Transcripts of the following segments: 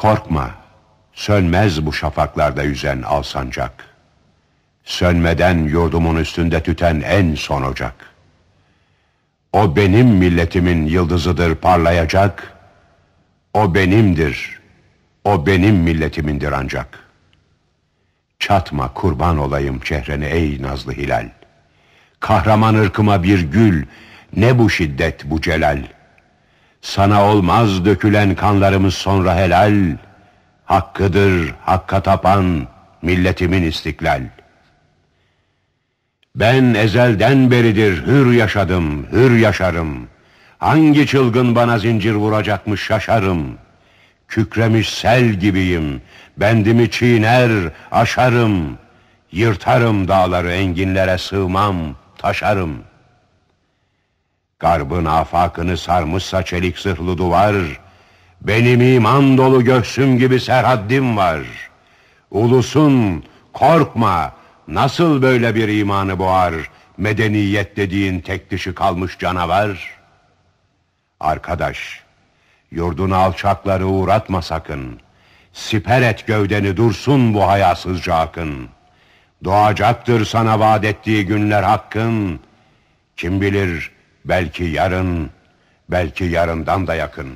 Korkma, sönmez bu şafaklarda yüzen alsancak. Sönmeden yurdumun üstünde tüten en son ocak. O benim milletimin yıldızıdır parlayacak. O benimdir, o benim milletimindir ancak. Çatma kurban olayım çehreni, ey nazlı hilal. Kahraman ırkıma bir gül, ne bu şiddet bu celal.'' Sana olmaz dökülen kanlarımız sonra helal. Hakkıdır hakka tapan milletimin istiklal. Ben ezelden beridir hür yaşadım, hür yaşarım. Hangi çılgın bana zincir vuracakmış şaşarım. Kükremiş sel gibiyim, bendimi çiğner, aşarım. Yırtarım dağları enginlere sığmam, taşarım.'' Garbın afakını sarmışsa çelik sırlı duvar, Benim iman dolu göğsüm gibi serhaddim var. Ulusun korkma, nasıl böyle bir imanı boğar, Medeniyet dediğin tek dişi kalmış canavar. Arkadaş, yurdun alçakları uğratma sakın. Siper et gövdeni dursun bu hayasızca akın. Doğacaktır sana vaat ettiği günler hakkın. Kim bilir Belki yarın, belki yarından da yakın.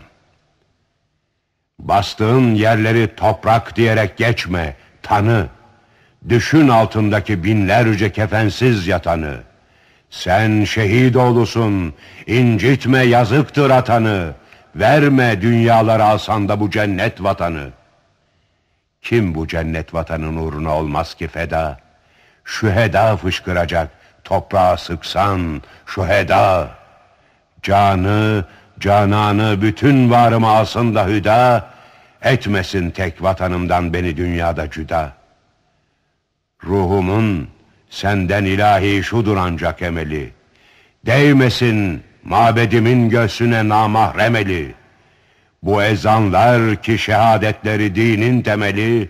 Bastığın yerleri toprak diyerek geçme, tanı. Düşün altındaki binlerce kefensiz yatanı. Sen şehit oğlusun, incitme yazıktır atanı. Verme dünyalar alsan da bu cennet vatanı. Kim bu cennet vatanın uğruna olmaz ki feda? Şu heda fışkıracak, toprağa sıksan şu heda. Canı, cananı bütün varımı alsın da hüda, etmesin tek vatanımdan beni dünyada cüda. Ruhumun senden ilahi şudur ancak emeli, değmesin mabedimin göğsüne namahrem eli. Bu ezanlar ki şehadetleri dinin temeli,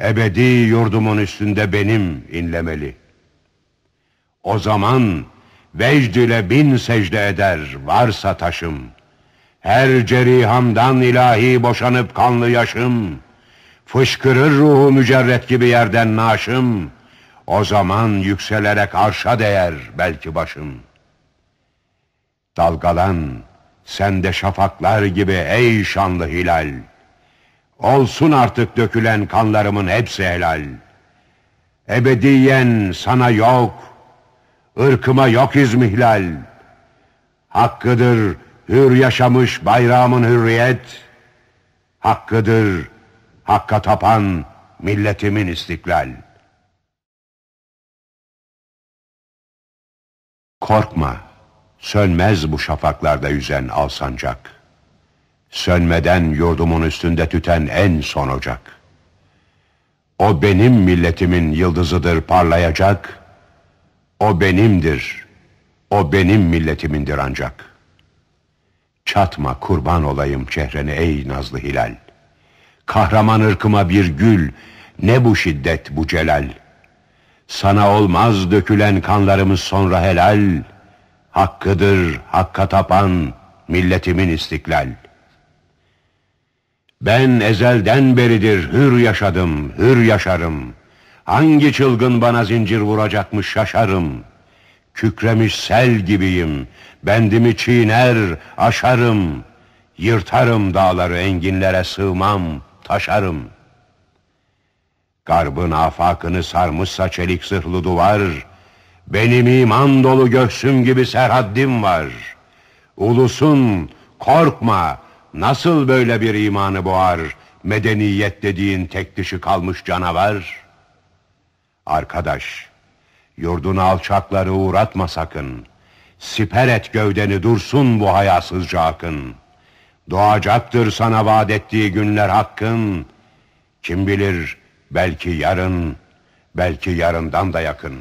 ebedi yurdumun üstünde benim inlemeli.'' O zaman vecd ile bin secde eder varsa taşım. Her cerihamdan ilahi boşanıp kanlı yaşım. Fışkırır ruhu mücerret gibi yerden naşım. O zaman yükselerek arşa değer belki başım. Dalgalan sen de şafaklar gibi ey şanlı hilal. Olsun artık dökülen kanlarımın hepsi helal. Ebediyen sana yok, ırkıma yok izmihlal. Hakkıdır hür yaşamış bayramın hürriyet. Hakkıdır hakka tapan milletimin istiklal. Korkma, sönmez bu şafaklarda yüzen alsancak. Sönmeden yurdumun üstünde tüten en son ocak. O benim milletimin yıldızıdır parlayacak, o benimdir. O benim milletimindir ancak. Çatma kurban olayım çehrene ey nazlı hilal. Kahraman ırkıma bir gül, ne bu şiddet bu celal. Sana olmaz dökülen kanlarımız sonra helal. Hakkıdır hakka tapan milletimin istiklal. Ben ezelden beridir hür yaşadım, hür yaşarım.'' Hangi çılgın bana zincir vuracakmış şaşarım. Kükremiş sel gibiyim. Bendimi çiğner, aşarım. Yırtarım dağları enginlere sığmam, taşarım. Garbın afakını sarmışsa çelik zırhlı duvar, benim iman dolu göğsüm gibi serhaddim var. Ulusun korkma, nasıl böyle bir imanı boğar, medeniyet dediğin tek dişi kalmış canavar.'' Arkadaş, yurdunu alçakları uğratma sakın. Siper et gövdeni dursun bu hayasızca akın. Doğacaktır sana vaat ettiği günler hakkın. Kim bilir belki yarın, belki yarından da yakın.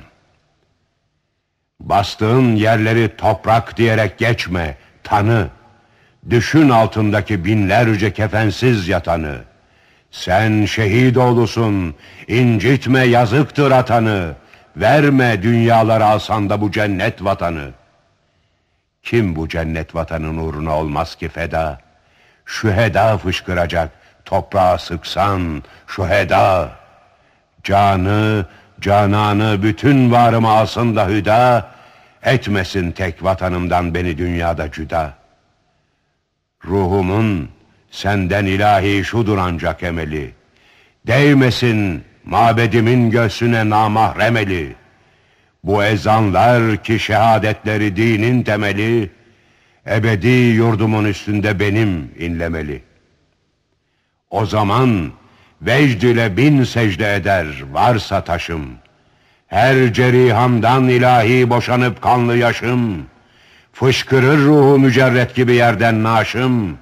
Bastığın yerleri toprak diyerek geçme, tanı. Düşün altındaki binlerce kefensiz yatanı.'' Sen şehit oğlusun, incitme yazıktır atanı, verme dünyalara alsanda bu cennet vatanı. Kim bu cennet vatanın uğruna olmaz ki feda? Şu heda fışkıracak, toprağa sıksan şu heda. Canı, cananı bütün varımı alsın da hüda, etmesin tek vatanımdan beni dünyada cüda. Ruhumun, Senden ilahi şudur ancak emeli. Değmesin mabedimin göğsüne namahrem eli. Bu ezanlar ki şehadetleri dinin temeli, ebedi yurdumun üstünde benim inlemeli. O zaman vecd ile bin secde eder varsa taşım. Her cerihamdan ilahi boşanıp kanlı yaşım, fışkırır ruhu mücerret gibi yerden naşım.''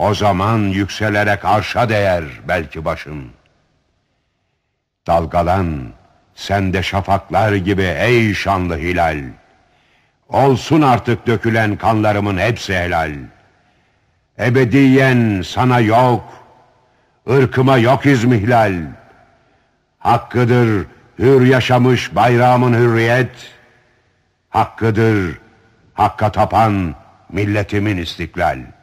O zaman yükselerek arşa değer belki başın. Dalgalan sen de şafaklar gibi ey şanlı hilal. Olsun artık dökülen kanlarımın hepsi helal. Ebediyen sana yok, ırkıma yok izmihlal. Hakkıdır hür yaşamış bayrağımın hürriyet. Hakkıdır hakka tapan milletimin istiklal.''